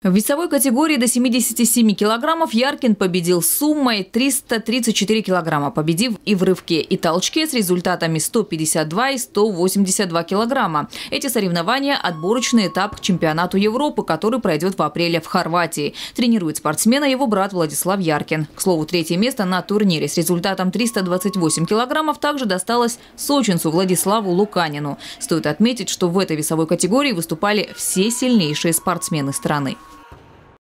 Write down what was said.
В весовой категории до 77 килограммов Яркин победил суммой 334 килограмма, победив и в рывке, и толчке с результатами 152 и 182 килограмма. Эти соревнования – отборочный этап к чемпионату Европы, который пройдет в апреле в Хорватии. Тренирует спортсмена его брат Владислав Яркин. К слову, третье место на турнире с результатом 328 килограммов также досталось сочинцу Владиславу Луканину. Стоит отметить, что в этой весовой категории выступали все сильнейшие спортсмены страны.